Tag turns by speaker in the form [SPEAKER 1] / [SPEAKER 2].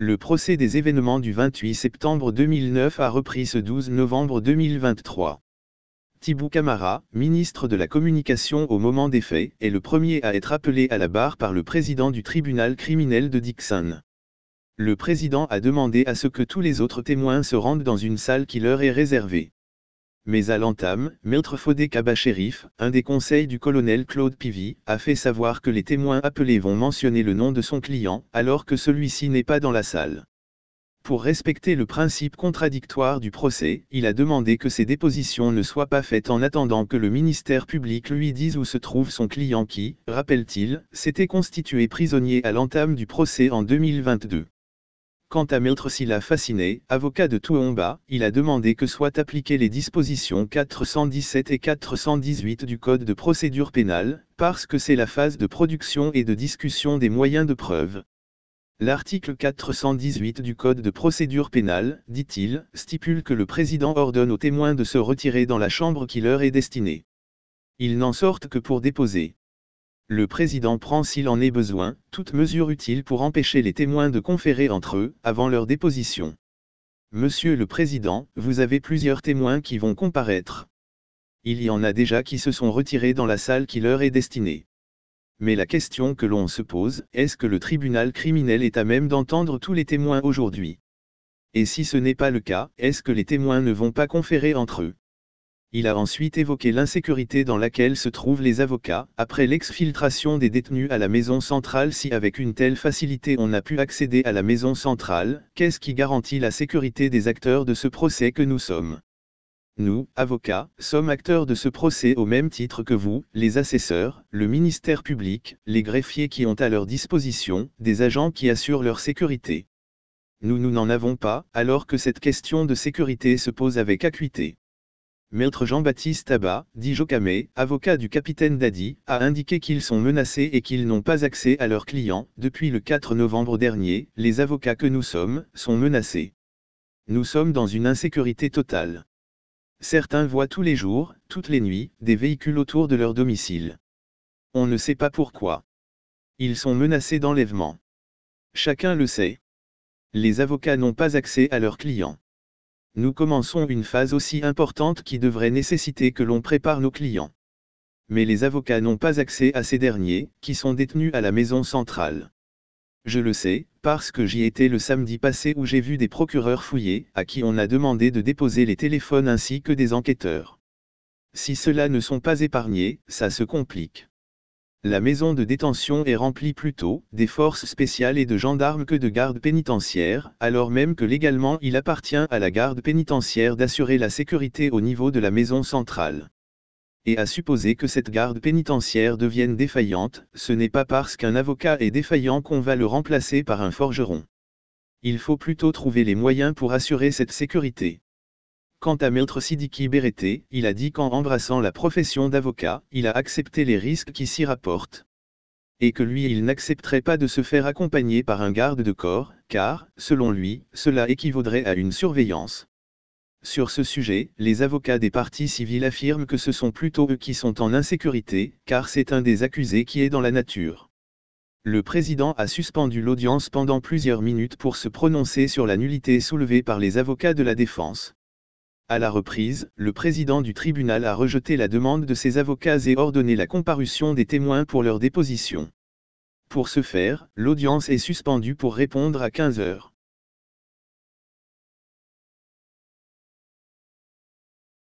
[SPEAKER 1] Le procès des événements du 28 septembre 2009 a repris ce 12 novembre 2023. Thibaut Camara, ministre de la Communication au moment des faits, est le premier à être appelé à la barre par le président du tribunal criminel de Dixon. Le président a demandé à ce que tous les autres témoins se rendent dans une salle qui leur est réservée mais à l'entame, Maître Fodé Kabachérif, un des conseils du colonel Claude Pivy, a fait savoir que les témoins appelés vont mentionner le nom de son client alors que celui-ci n'est pas dans la salle. Pour respecter le principe contradictoire du procès, il a demandé que ces dépositions ne soient pas faites en attendant que le ministère public lui dise où se trouve son client qui, rappelle-t-il, s'était constitué prisonnier à l'entame du procès en 2022. Quant à Maître Silla Fasciné, avocat de Touomba, il a demandé que soient appliquées les dispositions 417 et 418 du Code de procédure pénale, parce que c'est la phase de production et de discussion des moyens de preuve. L'article 418 du Code de procédure pénale, dit-il, stipule que le président ordonne aux témoins de se retirer dans la chambre qui leur est destinée. Ils n'en sortent que pour déposer le président prend s'il en est besoin, toute mesure utile pour empêcher les témoins de conférer entre eux, avant leur déposition. Monsieur le Président, vous avez plusieurs témoins qui vont comparaître. Il y en a déjà qui se sont retirés dans la salle qui leur est destinée. Mais la question que l'on se pose, est-ce que le tribunal criminel est à même d'entendre tous les témoins aujourd'hui Et si ce n'est pas le cas, est-ce que les témoins ne vont pas conférer entre eux il a ensuite évoqué l'insécurité dans laquelle se trouvent les avocats, après l'exfiltration des détenus à la maison centrale si avec une telle facilité on a pu accéder à la maison centrale, qu'est-ce qui garantit la sécurité des acteurs de ce procès que nous sommes Nous, avocats, sommes acteurs de ce procès au même titre que vous, les assesseurs, le ministère public, les greffiers qui ont à leur disposition des agents qui assurent leur sécurité. Nous nous n'en avons pas, alors que cette question de sécurité se pose avec acuité. Maître Jean-Baptiste Tabat, dit Jocamé, avocat du capitaine Dadi, a indiqué qu'ils sont menacés et qu'ils n'ont pas accès à leurs clients. Depuis le 4 novembre dernier, les avocats que nous sommes, sont menacés. Nous sommes dans une insécurité totale. Certains voient tous les jours, toutes les nuits, des véhicules autour de leur domicile. On ne sait pas pourquoi. Ils sont menacés d'enlèvement. Chacun le sait. Les avocats n'ont pas accès à leurs clients nous commençons une phase aussi importante qui devrait nécessiter que l'on prépare nos clients. Mais les avocats n'ont pas accès à ces derniers, qui sont détenus à la maison centrale. Je le sais, parce que j'y étais le samedi passé où j'ai vu des procureurs fouillés, à qui on a demandé de déposer les téléphones ainsi que des enquêteurs. Si ceux-là ne sont pas épargnés, ça se complique. La maison de détention est remplie plutôt des forces spéciales et de gendarmes que de gardes pénitentiaires, alors même que légalement il appartient à la garde pénitentiaire d'assurer la sécurité au niveau de la maison centrale. Et à supposer que cette garde pénitentiaire devienne défaillante, ce n'est pas parce qu'un avocat est défaillant qu'on va le remplacer par un forgeron. Il faut plutôt trouver les moyens pour assurer cette sécurité. Quant à Maître Sidiki Bereté, il a dit qu'en embrassant la profession d'avocat, il a accepté les risques qui s'y rapportent. Et que lui il n'accepterait pas de se faire accompagner par un garde de corps, car, selon lui, cela équivaudrait à une surveillance. Sur ce sujet, les avocats des partis civils affirment que ce sont plutôt eux qui sont en insécurité, car c'est un des accusés qui est dans la nature. Le président a suspendu l'audience pendant plusieurs minutes pour se prononcer sur la nullité soulevée par les avocats de la défense. À la reprise, le président du tribunal a rejeté la demande de ses avocats et ordonné la comparution des témoins pour leur déposition. Pour ce faire, l'audience est suspendue pour répondre à 15 heures.